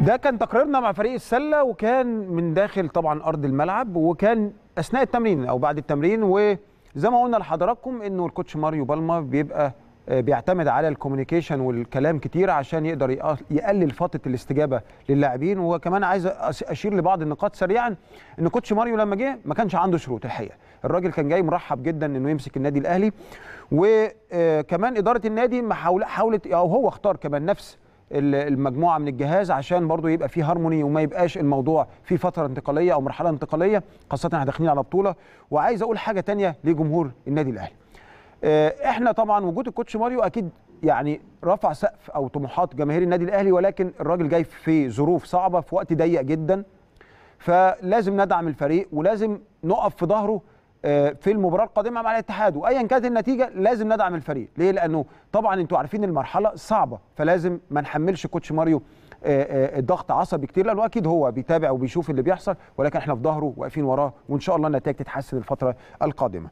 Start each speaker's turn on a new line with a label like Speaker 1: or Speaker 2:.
Speaker 1: ده كان تقريرنا مع فريق السله وكان من داخل طبعا ارض الملعب وكان اثناء التمرين او بعد التمرين وزي ما قلنا لحضراتكم انه الكوتش ماريو بالما بيبقى آه، بيعتمد على الكوميونيكيشن والكلام كتير عشان يقدر يقلل فتره الاستجابه للاعبين وكمان عايز اشير لبعض النقاط سريعا ان كوتش ماريو لما جه ما كانش عنده شروط الحقيقه الراجل كان جاي مرحب جدا انه يمسك النادي الاهلي وكمان آه، اداره النادي حاولت او هو اختار كمان نفس المجموعه من الجهاز عشان برضو يبقى في هارموني وما يبقاش الموضوع في فتره انتقاليه او مرحله انتقاليه خاصه احنا داخلين على بطوله وعايز اقول حاجه تانية لجمهور النادي الاهلي آه، احنا طبعا وجود الكوتش ماريو اكيد يعني رفع سقف او طموحات جماهير النادي الاهلي ولكن الراجل جاي في ظروف صعبه في وقت ضيق جدا فلازم ندعم الفريق ولازم نقف في ظهره آه، في المباراه القادمه مع الاتحاد وايا كانت النتيجه لازم ندعم الفريق ليه لانه طبعا انتوا عارفين المرحله صعبه فلازم ما نحملش كوتش ماريو آه، آه، ضغط عصبي كتير لانه اكيد هو بيتابع وبيشوف اللي بيحصل ولكن احنا في ظهره واقفين وراه وان شاء الله النتائج تتحسن الفتره القادمه